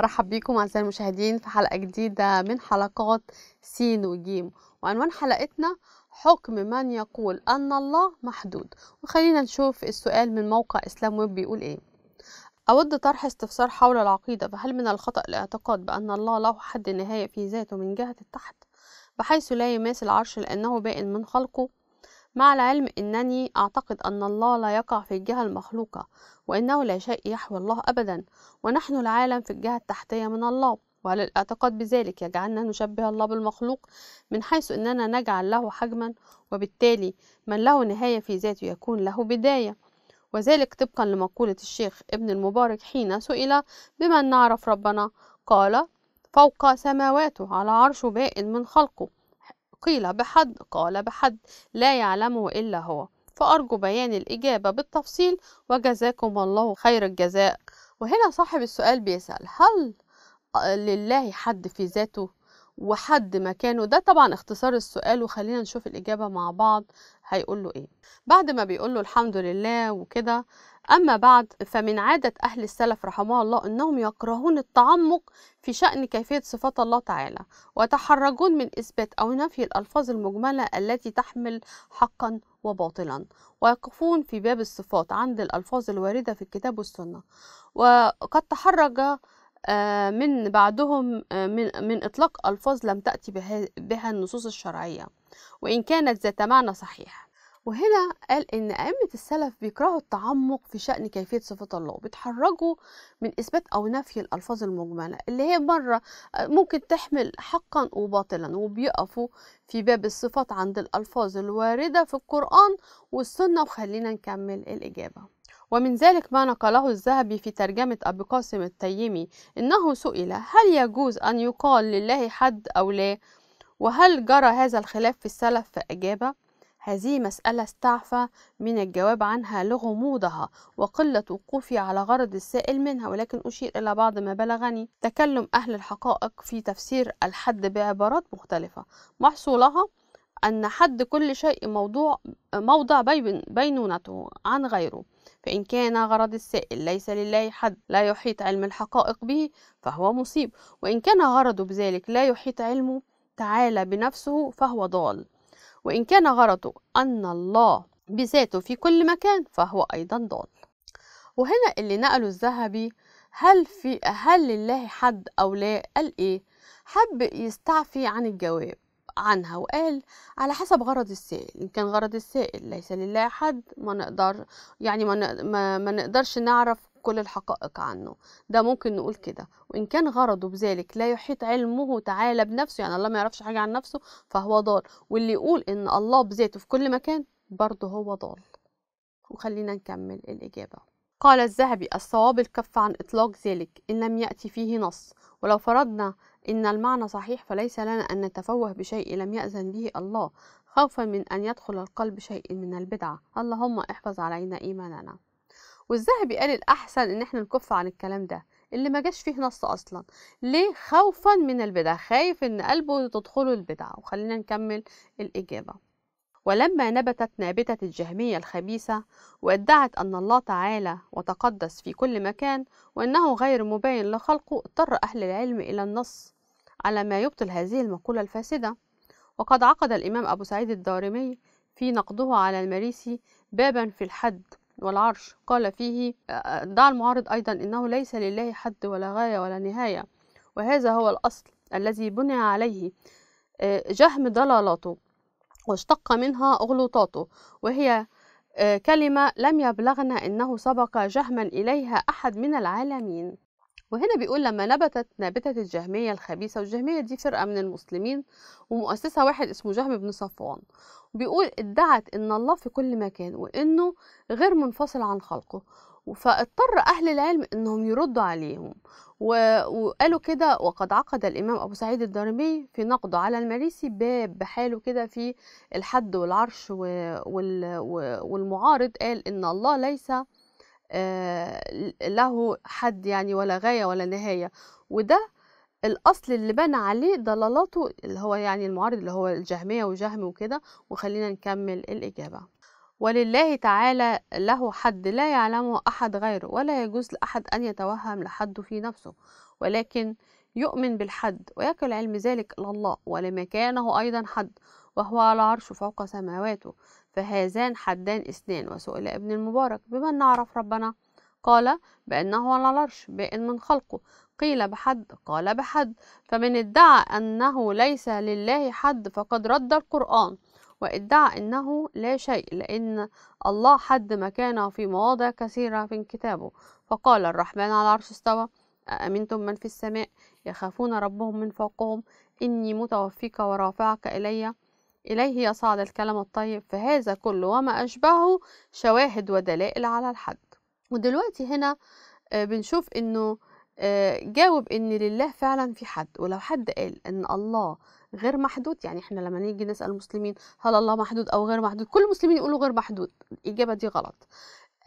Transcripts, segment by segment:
برحب بيكم أعزائي المشاهدين في حلقة جديدة من حلقات س وجيم وعنوان حلقتنا حكم من يقول أن الله محدود وخلينا نشوف السؤال من موقع إسلام ويب بيقول إيه أود طرح استفسار حول العقيدة فهل من الخطأ الاعتقاد بأن الله له حد نهاية في ذاته من جهة التحت بحيث لا يماس العرش لأنه بائن من خلقه مع العلم أنني أعتقد أن الله لا يقع في الجهة المخلوقة وأنه لا شيء يحوي الله أبدا ونحن العالم في الجهة التحتية من الله وعلى الاعتقاد بذلك يجعلنا نشبه الله بالمخلوق من حيث أننا نجعل له حجما وبالتالي من له نهاية في ذاته يكون له بداية وذلك طبقا لمقولة الشيخ ابن المبارك حين سئل بمن نعرف ربنا قال فوق سماواته على عرش بائن من خلقه قيل بحد قال بحد لا يعلمه إلا هو فأرجو بيان الإجابة بالتفصيل وجزاكم الله خير الجزاء وهنا صاحب السؤال بيسأل هل آه، لله حد في ذاته وحد مكانه ده طبعا اختصار السؤال وخلينا نشوف الإجابة مع بعض هيقول له إيه بعد ما بيقول له الحمد لله وكده أما بعد فمن عادة أهل السلف رحمه الله أنهم يكرهون التعمق في شأن كيفية صفات الله تعالى ويتحرجون من إثبات أو نفي الألفاظ المجملة التي تحمل حقا وباطلا ويقفون في باب الصفات عند الألفاظ الواردة في الكتاب والسنة وقد تحرج آه، من بعضهم آه، من إطلاق ألفاظ لم تأتي بها النصوص الشرعية وإن كانت ذات معنى صحيح وهنا قال إن أئمة السلف بيكرهوا التعمق في شأن كيفية صفة الله وبيتحرجوا من إثبات أو نفي الألفاظ المجملة اللي هي مرة آه، ممكن تحمل حقا وباطلا وبيقفوا في باب الصفات عند الألفاظ الواردة في القرآن والسنة وخلينا نكمل الإجابة ومن ذلك ما نقله الذهبي في ترجمة أبي قاسم التيمي إنه سئل هل يجوز أن يقال لله حد أو لا وهل جرى هذا الخلاف في السلف فأجاب هذه مسألة استعفى من الجواب عنها لغموضها وقلة وقوفي على غرض السائل منها ولكن أشير إلى بعض ما بلغني تكلم أهل الحقائق في تفسير الحد بعبارات مختلفة محصولها أن حد كل شيء موضوع موضع بينونته عن غيره فإن كان غرض السائل ليس لله حد لا يحيط علم الحقائق به فهو مصيب وإن كان غرضه بذلك لا يحيط علمه تعالى بنفسه فهو ضال وإن كان غرضه أن الله بذاته في كل مكان فهو أيضا ضال وهنا اللي نقله الذهبي هل في هل لله حد أو لا قال إيه حب يستعفي عن الجواب عنها وقال على حسب غرض السائل إن كان غرض السائل ليس لله حد ما نقدر يعني ما, ما, ما نقدرش نعرف كل الحقائق عنه ده ممكن نقول كده وإن كان غرضه بذلك لا يحيط علمه تعالى بنفسه يعني الله ما يعرفش حاجة عن نفسه فهو ضال واللي يقول إن الله بذاته في كل مكان برضه هو ضال وخلينا نكمل الإجابة قال الذهبي الصواب الكف عن إطلاق ذلك إن لم يأتي فيه نص ولو فرضنا إن المعنى صحيح فليس لنا أن نتفوه بشيء لم يأذن به الله خوفا من أن يدخل القلب شيء من البدعة اللهم احفظ علينا إيماننا والذهبي قال الأحسن إن احنا نكف عن الكلام ده اللي ما جاش فيه نص أصلا ليه خوفا من البدعة خايف إن قلبه تدخله البدعة وخلينا نكمل الإجابة ولما نبتت نابتة الجهمية الخبيثة وادعت أن الله تعالى وتقدس في كل مكان وأنه غير مبين لخلقه اضطر أهل العلم إلى النص على ما يبطل هذه المقولة الفاسدة وقد عقد الإمام أبو سعيد الدارمي في نقده على المريسي بابا في الحد والعرش قال فيه ادعى المعارض أيضا أنه ليس لله حد ولا غاية ولا نهاية وهذا هو الأصل الذي بني عليه آه، جهم ضلالاته واشتق منها أغلطاته وهي آه، كلمة لم يبلغنا أنه سبق جهما إليها أحد من العالمين وهنا بيقول لما نبتت نابتة الجهمية الخبيثة والجهمية دي فرقة من المسلمين ومؤسسها واحد اسمه جهم بن صفوان بيقول ادعت ان الله في كل مكان وانه غير منفصل عن خلقه فاضطر أهل العلم أنهم يردوا عليهم وقالوا كده وقد عقد الإمام أبو سعيد الدارمي في نقده على المريسي باب بحاله كده في الحد والعرش والمعارض قال إن الله ليس آه، له حد يعني ولا غاية ولا نهاية وده الأصل اللي بنى عليه ضلالاته اللي هو يعني المعارض اللي هو الجهمية وجهم وكده وخلينا نكمل الإجابة ولله تعالى له حد لا يعلمه أحد غيره ولا يجوز لأحد أن يتوهم لحده في نفسه ولكن يؤمن بالحد ويكل علم ذلك لله ولمكانه أيضا حد وهو على عرش فوق سماواته فهذان حدان اثنان وسئل ابن المبارك بمن نعرف ربنا قال بأنه على العرش بائن من خلقه قيل بحد قال بحد فمن ادعى أنه ليس لله حد فقد رد القرآن وادعى أنه لا شيء لأن الله حد مكانه في مواضع كثيرة في كتابه فقال الرحمن على العرش استوى أأمنتم من في السماء يخافون ربهم من فوقهم إني متوفيك ورافعك إلي إليه يصعد الكلام الطيب فهذا كله وما أشبهه شواهد ودلائل على الحد ودلوقتي هنا آه، بنشوف إنه آه، جاوب إن لله فعلا في حد ولو حد قال إن الله غير محدود يعني احنا لما نيجي نسأل المسلمين هل الله محدود أو غير محدود كل المسلمين يقولوا غير محدود الإجابة دي غلط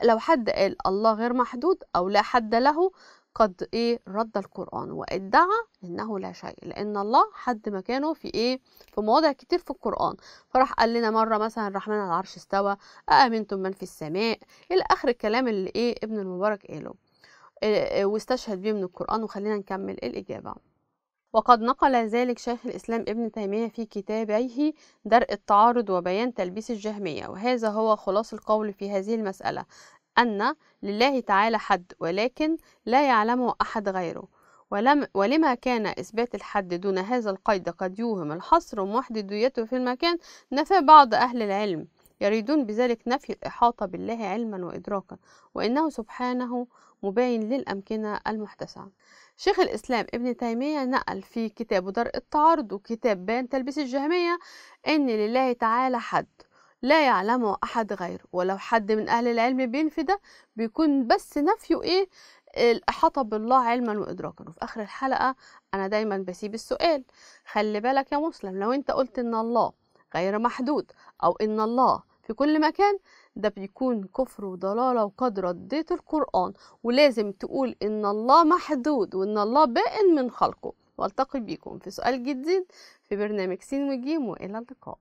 لو حد قال الله غير محدود أو لا حد له قد ايه رد القرآن وادعى انه لا شيء لان الله حد مكانه في ايه في مواضع كتير في القرآن فراح قال لنا مرة مثلا الرحمن على العرش استوى امنتم من في السماء الى اخر الكلام اللي ايه ابن المبارك قاله آه، آه، واستشهد بيه من القرآن وخلينا نكمل الإجابة وقد نقل ذلك شيخ الإسلام ابن تيمية في كتابيه درء التعارض وبيان تلبيس الجهمية وهذا هو خلاص القول في هذه المسألة أن لله تعالى حد ولكن لا يعلمه أحد غيره ولم ولما كان إثبات الحد دون هذا القيد قد يوهم الحصر ومحدوديته في المكان نفى بعض أهل العلم يريدون بذلك نفي الإحاطة بالله علما وإدراكا وإنه سبحانه مباين للأمكنة المحتسعة شيخ الإسلام ابن تيمية نقل في كتابه درء التعارض وكتاب بان تلبيس الجهمية إن لله تعالى حد لا يعلمه أحد غيره ولو حد من أهل العلم بينفي ده بيكون بس نفيه إيه الإحاطة بالله علما وإدراكا وفي آخر الحلقة أنا دايما بسيب السؤال خلي بالك يا مسلم لو أنت قلت إن الله غير محدود أو إن الله في كل مكان ده بيكون كفر وضلالة وقد رديت القرآن ولازم تقول إن الله محدود وإن الله باق من خلقه والتقي بيكم في سؤال جديد في برنامج سين وجيم وإلى اللقاء